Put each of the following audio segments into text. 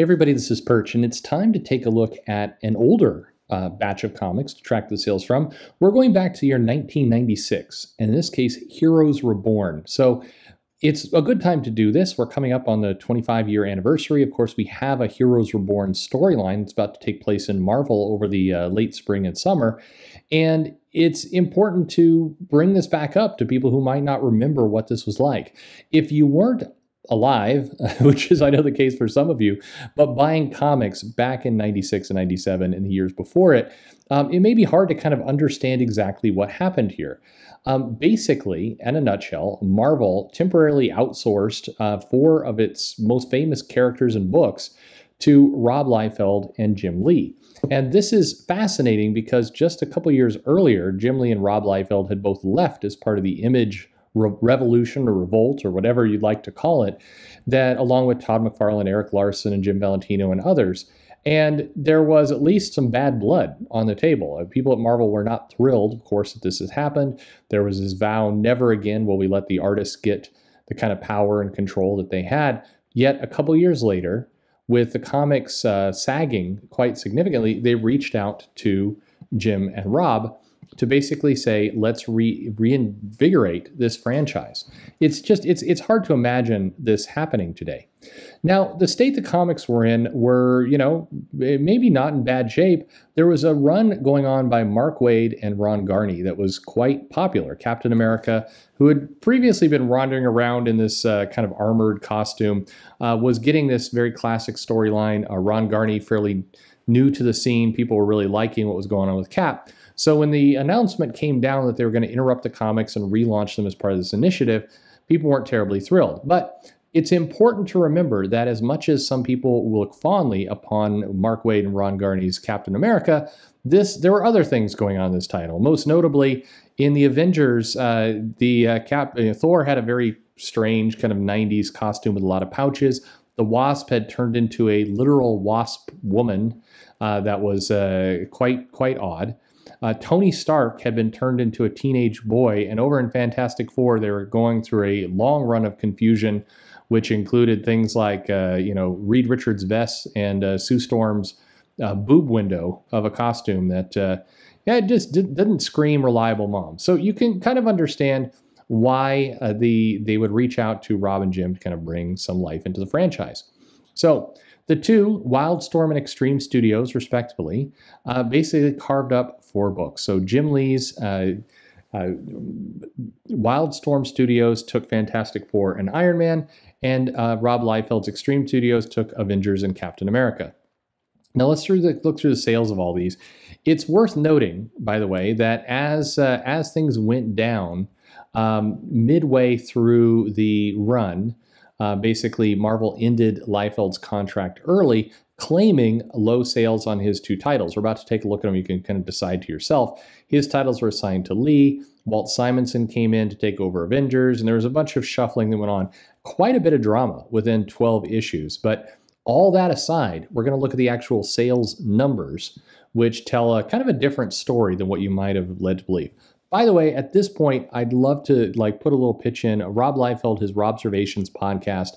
Hey everybody, this is Perch, and it's time to take a look at an older uh, batch of comics to track the sales from. We're going back to year 1996, and in this case, Heroes Reborn. So it's a good time to do this. We're coming up on the 25 year anniversary. Of course, we have a Heroes Reborn storyline that's about to take place in Marvel over the uh, late spring and summer. And it's important to bring this back up to people who might not remember what this was like. If you weren't alive, which is, I know, the case for some of you, but buying comics back in 96 and 97 and the years before it, um, it may be hard to kind of understand exactly what happened here. Um, basically, in a nutshell, Marvel temporarily outsourced uh, four of its most famous characters and books to Rob Liefeld and Jim Lee. And this is fascinating because just a couple years earlier, Jim Lee and Rob Liefeld had both left as part of the Image re- revolution or revolt or whatever you'd like to call it, that along with Todd McFarlane, Eric Larson, and Jim Valentino and others. And there was at least some bad blood on the table. Uh, people at Marvel were not thrilled, of course, that this has happened. There was this vow never again will we let the artists get the kind of power and control that they had. Yet a couple years later, with the comics uh, sagging quite significantly, they reached out to Jim and Rob to basically say let's re- reinvigorate this franchise. It's just it's it's hard to imagine this happening today. Now, the state the comics were in were, you know, maybe not in bad shape. There was a run going on by Mark Wade and Ron Garney that was quite popular. Captain America, who had previously been wandering around in this uh, kind of armored costume, uh, was getting this very classic storyline. Uh, Ron Garney, fairly new to the scene, people were really liking what was going on with Cap. So when the announcement came down that they were going to interrupt the comics and relaunch them as part of this initiative, people weren't terribly thrilled. But it's important to remember that as much as some people look fondly upon Mark Wade and Ron Garney's Captain America, this there were other things going on in this title. Most notably, in the Avengers, uh, the uh, Cap uh, Thor had a very strange kind of '90s costume with a lot of pouches. The Wasp had turned into a literal wasp woman uh, that was uh, quite quite odd uh, Tony Stark had been turned into a teenage boy, and over in Fantastic Four, they were going through a long run of confusion, which included things like, uh, you know, Reed Richards' vest and uh, Sue Storm's uh, boob window of a costume that, uh, yeah, it just did, didn't scream reliable mom. So you can kind of understand why uh, the they would reach out to Rob and Jim to kind of bring some life into the franchise. So the two, Wildstorm and Extreme Studios, respectively, uh, basically carved up four books. So Jim Lee's uh, uh, Wildstorm Studios took Fantastic Four and Iron Man, and uh, Rob Liefeld's Extreme Studios took Avengers and Captain America. Now let's through the, look through the sales of all these. It's worth noting, by the way, that as uh, as things went down um, midway through the run, uh, basically, Marvel ended Liefeld's contract early, claiming low sales on his two titles. We're about to take a look at them. You can kind of decide to yourself. His titles were assigned to Lee. Walt Simonson came in to take over Avengers, and there was a bunch of shuffling that went on. Quite a bit of drama within 12 issues. But all that aside, we're going to look at the actual sales numbers, which tell a kind of a different story than what you might have led to believe. By the way, at this point, I'd love to like put a little pitch in. Rob Liefeld, his Rob Observations podcast,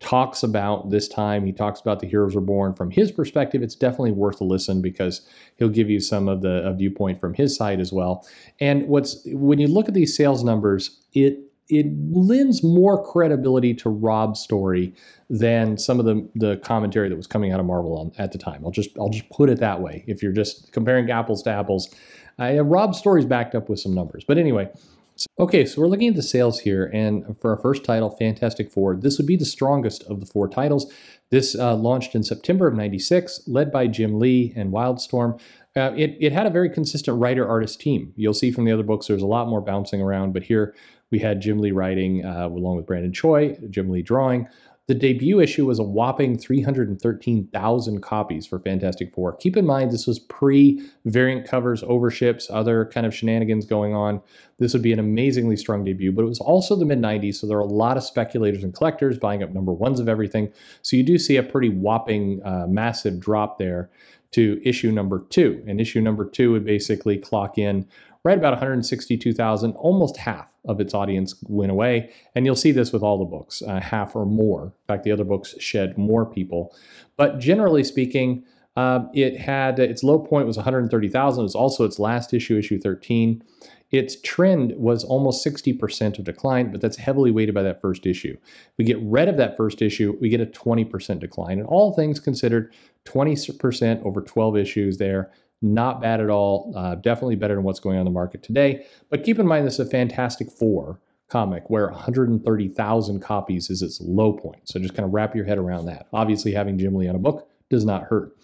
talks about this time. He talks about the heroes are born from his perspective. It's definitely worth a listen because he'll give you some of the viewpoint from his side as well. And what's when you look at these sales numbers, it it lends more credibility to Rob's story than some of the, the commentary that was coming out of Marvel on, at the time. I'll just I'll just put it that way. If you're just comparing apples to apples, I, uh, Rob's is backed up with some numbers. But anyway, so, okay, so we're looking at the sales here. And for our first title, Fantastic Four, this would be the strongest of the four titles. This uh, launched in September of 96, led by Jim Lee and Wildstorm. Uh, it, it had a very consistent writer artist team. You'll see from the other books, there's a lot more bouncing around, but here we had Jim Lee writing uh, along with Brandon Choi, Jim Lee drawing, the debut issue was a whopping 313,000 copies for Fantastic Four. Keep in mind, this was pre variant covers, overships, other kind of shenanigans going on. This would be an amazingly strong debut, but it was also the mid 90s, so there are a lot of speculators and collectors buying up number ones of everything. So you do see a pretty whopping, uh, massive drop there to issue number two. And issue number two would basically clock in right about 162,000, almost half of its audience went away. And you'll see this with all the books, uh, half or more. In fact, the other books shed more people. But generally speaking, um, it had its low point was 130,000. It was also its last issue, issue 13. Its trend was almost 60% of decline, but that's heavily weighted by that first issue. We get rid of that first issue, we get a 20% decline. And all things considered, 20% over 12 issues there not bad at all. Uh, definitely better than what's going on in the market today. But keep in mind, this is a Fantastic Four comic where 130,000 copies is its low point. So just kind of wrap your head around that. Obviously, having Jim Lee on a book does not hurt.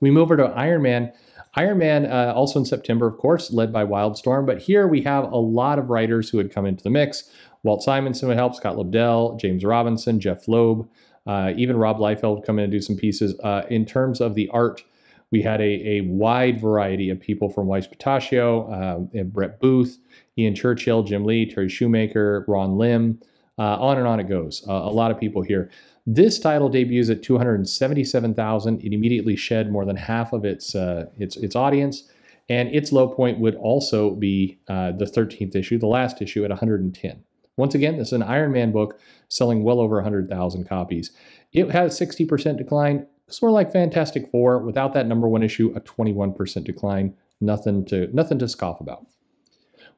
We move over to Iron Man. Iron Man, uh, also in September, of course, led by Wildstorm. But here we have a lot of writers who had come into the mix. Walt Simonson would help, Scott Lobdell, James Robinson, Jeff Loeb, uh, even Rob Liefeld come in and do some pieces. Uh, in terms of the art, we had a, a wide variety of people from Weiss Potashio, um, uh, Brett Booth, Ian Churchill, Jim Lee, Terry Shoemaker, Ron Lim, uh, on and on it goes. Uh, a lot of people here. This title debuts at 277,000. It immediately shed more than half of its uh, its its audience, and its low point would also be uh, the 13th issue, the last issue at 110. Once again, this is an Iron Man book selling well over 100,000 copies. It had a 60% decline sort of like Fantastic Four, without that number one issue, a 21% decline. Nothing to nothing to scoff about.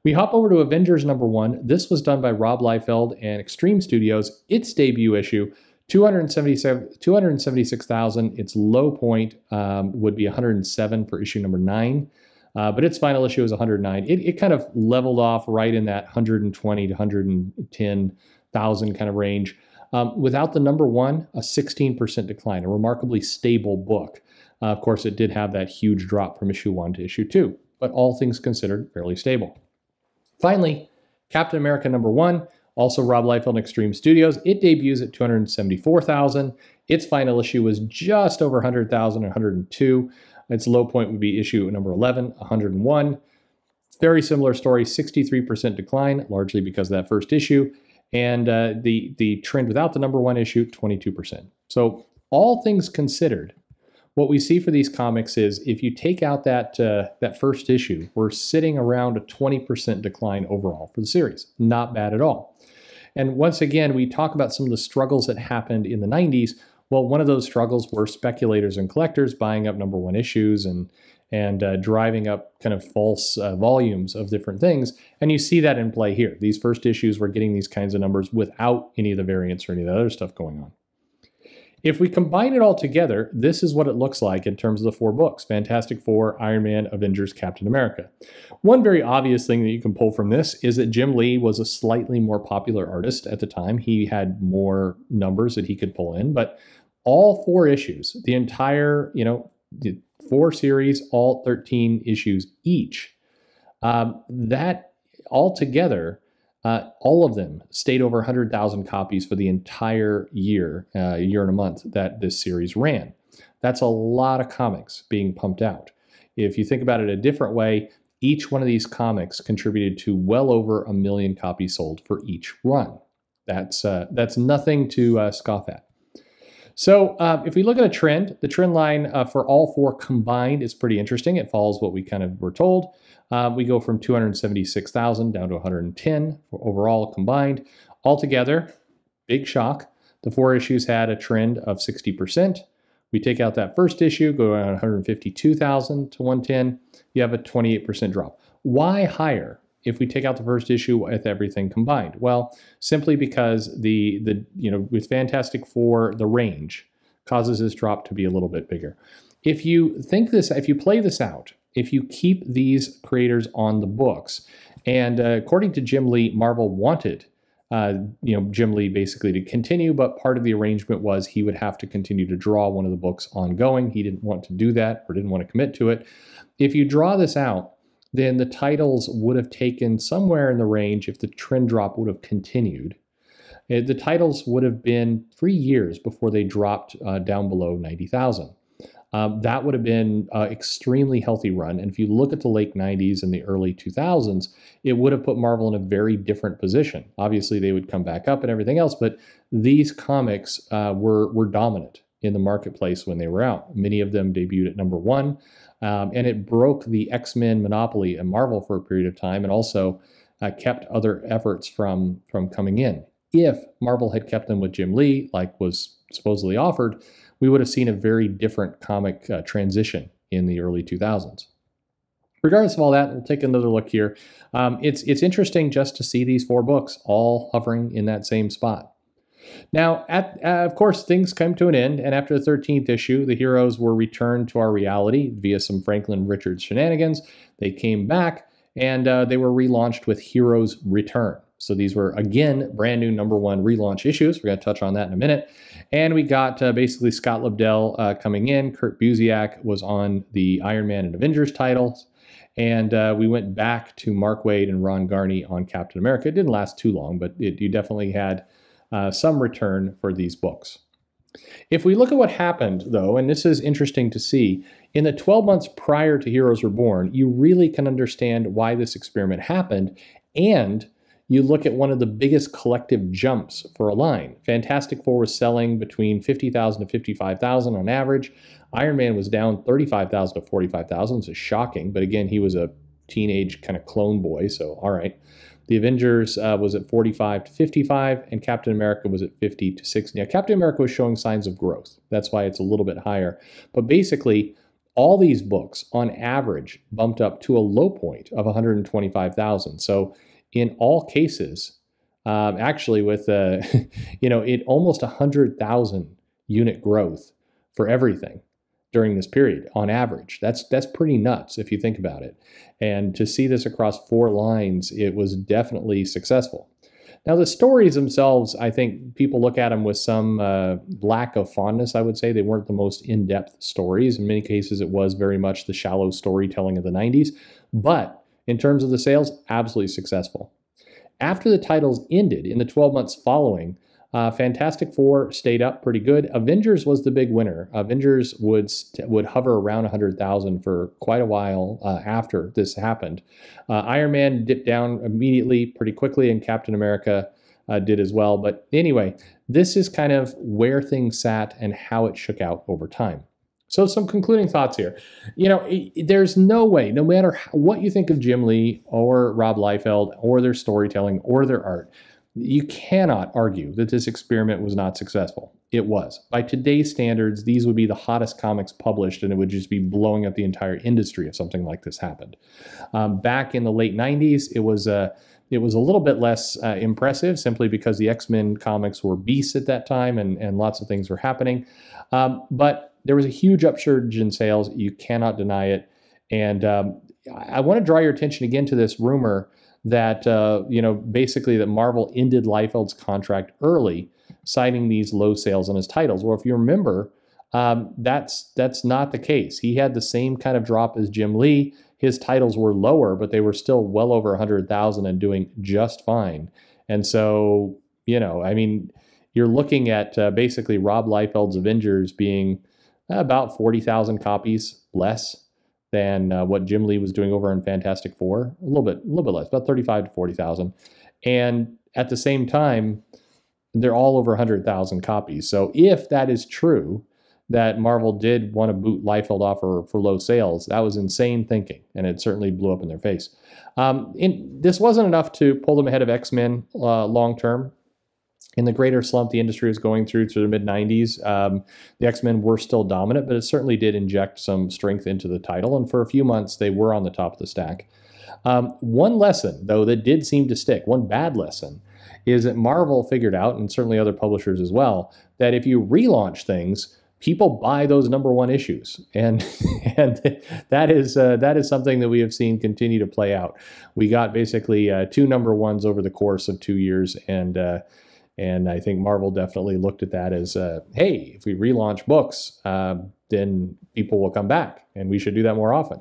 We hop over to Avengers number one. This was done by Rob Liefeld and Extreme Studios. Its debut issue, 276,000. Its low point um, would be 107 for issue number nine. Uh, but its final issue is 109. It, it kind of leveled off right in that 120 to 110 thousand kind of range. Um, without the number one, a 16% decline, a remarkably stable book. Uh, of course, it did have that huge drop from issue one to issue two, but all things considered, fairly stable. Finally, Captain America number one, also Rob Liefeld and Extreme Studios. It debuts at 274,000. Its final issue was just over 100,000, 102. Its low point would be issue number 11, 101. Very similar story, 63% decline, largely because of that first issue and uh, the the trend without the number one issue 22%. So all things considered, what we see for these comics is if you take out that uh, that first issue, we're sitting around a 20% decline overall for the series. Not bad at all. And once again, we talk about some of the struggles that happened in the 90s. Well, one of those struggles were speculators and collectors buying up number one issues and and uh, driving up kind of false uh, volumes of different things. And you see that in play here. These first issues were getting these kinds of numbers without any of the variants or any of the other stuff going on. If we combine it all together, this is what it looks like in terms of the four books Fantastic Four, Iron Man, Avengers, Captain America. One very obvious thing that you can pull from this is that Jim Lee was a slightly more popular artist at the time. He had more numbers that he could pull in, but all four issues, the entire, you know, four series, all 13 issues each. Um, that altogether, uh, all of them stayed over 100,000 copies for the entire year, uh, year and a month that this series ran. That's a lot of comics being pumped out. If you think about it a different way, each one of these comics contributed to well over a million copies sold for each run. That's uh, that's nothing to uh, scoff at. So uh, if we look at a trend, the trend line uh, for all four combined is pretty interesting. It follows what we kind of were told. Uh, we go from 276,000 down to 110 overall combined. Altogether, big shock. The four issues had a trend of 60%. We take out that first issue, go around 152,000 to 110. You have a 28% drop. Why higher? if we take out the first issue with everything combined? Well, simply because the the you know with Fantastic Four the range causes this drop to be a little bit bigger. If you think this, if you play this out, if you keep these creators on the books, and uh, according to Jim Lee, Marvel wanted. Uh, you know, Jim Lee basically to continue, but part of the arrangement was he would have to continue to draw one of the books ongoing. He didn't want to do that or didn't want to commit to it. If you draw this out, then the titles would have taken somewhere in the range if the trend drop would have continued. Uh, the titles would have been three years before they dropped uh, down below 90,000. Um, that would have been an uh, extremely healthy run. And if you look at the late 90s and the early 2000s, it would have put Marvel in a very different position. Obviously, they would come back up and everything else, but these comics uh, were, were dominant in the marketplace when they were out. Many of them debuted at number one, um, and it broke the X Men monopoly at Marvel for a period of time, and also uh, kept other efforts from from coming in. If Marvel had kept them with Jim Lee, like was supposedly offered, we would have seen a very different comic uh, transition in the early 2000s. Regardless of all that, we'll take another look here. Um, it's it's interesting just to see these four books all hovering in that same spot. Now, at, uh, of course, things came to an end, and after the 13th issue, the heroes were returned to our reality via some Franklin Richards shenanigans. They came back, and uh, they were relaunched with Heroes Return. So these were, again, brand new number one relaunch issues. We're going to touch on that in a minute. And we got uh, basically Scott Lobdell uh, coming in. Kurt Busiek was on the Iron Man and Avengers titles. And uh, we went back to Mark Wade and Ron Garney on Captain America. It didn't last too long, but it, you definitely had uh, some return for these books. If we look at what happened, though, and this is interesting to see, in the 12 months prior to Heroes were Born, you really can understand why this experiment happened, and you look at one of the biggest collective jumps for a line. Fantastic Four was selling between 50,000 to 55,000 on average. Iron Man was down 35,000 to 45,000. This is shocking, but again, he was a teenage kind of clone boy, so all right. The Avengers uh, was at 45 to 55, and Captain America was at 50 to 60. Now, Captain America was showing signs of growth. That's why it's a little bit higher. But basically, all these books on average bumped up to a low point of 125,000. So, in all cases, um, actually, with uh, you know, it almost 100,000 unit growth for everything during this period on average. That's that's pretty nuts if you think about it. And to see this across four lines, it was definitely successful. Now the stories themselves, I think people look at them with some uh, lack of fondness. I would say they weren't the most in-depth stories. In many cases, it was very much the shallow storytelling of the '90s. But in terms of the sales, absolutely successful. After the titles ended in the 12 months following, uh, Fantastic Four stayed up pretty good. Avengers was the big winner. Avengers would st- would hover around 100,000 for quite a while uh, after this happened. Uh, Iron Man dipped down immediately, pretty quickly, and Captain America uh, did as well. But anyway, this is kind of where things sat and how it shook out over time. So some concluding thoughts here. You know, there's no way, no matter what you think of Jim Lee or Rob Liefeld or their storytelling or their art, you cannot argue that this experiment was not successful. It was. By today's standards, these would be the hottest comics published, and it would just be blowing up the entire industry if something like this happened. Um, back in the late 90s, it was a uh, it was a little bit less uh, impressive simply because the X Men comics were beasts at that time and, and lots of things were happening. Um, but there was a huge upsurge in sales. You cannot deny it. And um, I want to draw your attention again to this rumor that uh, you know basically that Marvel ended Liefeld's contract early, citing these low sales on his titles. Well, if you remember, um, that's that's not the case. He had the same kind of drop as Jim Lee. His titles were lower, but they were still well over a hundred thousand and doing just fine. And so you know, I mean, you're looking at uh, basically Rob Liefeld's Avengers being about forty thousand copies less than uh, what Jim Lee was doing over in Fantastic Four. A little bit, a little bit less, about thirty-five to forty thousand. And at the same time, they're all over hundred thousand copies. So if that is true, that Marvel did want to boot Liefeld off for, for low sales, that was insane thinking, and it certainly blew up in their face. Um, this wasn't enough to pull them ahead of X Men uh, long term in the greater slump the industry was going through through the mid 90s, um, the X Men were still dominant, but it certainly did inject some strength into the title. And for a few months, they were on the top of the stack. Um, one lesson, though, that did seem to stick, one bad lesson, is that Marvel figured out, and certainly other publishers as well, that if you relaunch things, people buy those number one issues, and and that is uh, that is something that we have seen continue to play out. We got basically uh, two number ones over the course of two years, and uh, and I think Marvel definitely looked at that as, uh, hey, if we relaunch books, uh, then people will come back, and we should do that more often.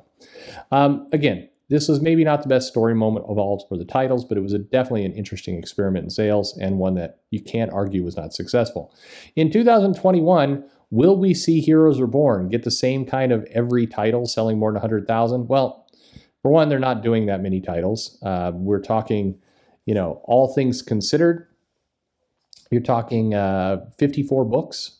Um, again, this was maybe not the best story moment of all for the titles, but it was a, definitely an interesting experiment in sales and one that you can't argue was not successful. In 2021, will we see Heroes Reborn get the same kind of every title selling more than 100,000? Well, for one, they're not doing that many titles. Uh, we're talking, you know, all things considered, you're talking uh, 54 books.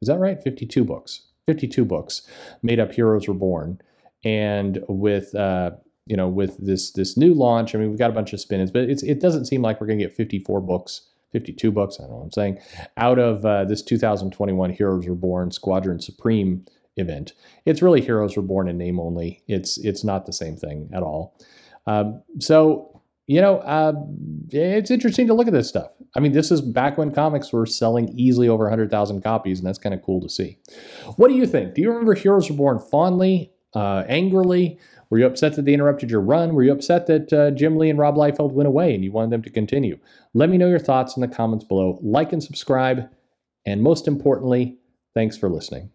Is that right? 52 books. 52 books made up Heroes Reborn. And with uh, you know with this this new launch, I mean we've got a bunch of spin-ins, but it's it doesn't seem like we're going to get 54 books. 52 books, I don't know what I'm saying, out of uh, this 2021 Heroes Reborn Squadron Supreme event. It's really Heroes Reborn in name only. It's it's not the same thing at all. Um, so you know, uh, it's interesting to look at this stuff. I mean, this is back when comics were selling easily over 100,000 copies, and that's kind of cool to see. What do you think? Do you remember Heroes Were Born fondly, uh, angrily? Were you upset that they interrupted your run? Were you upset that uh, Jim Lee and Rob Liefeld went away and you wanted them to continue? Let me know your thoughts in the comments below. Like and subscribe. And most importantly, thanks for listening.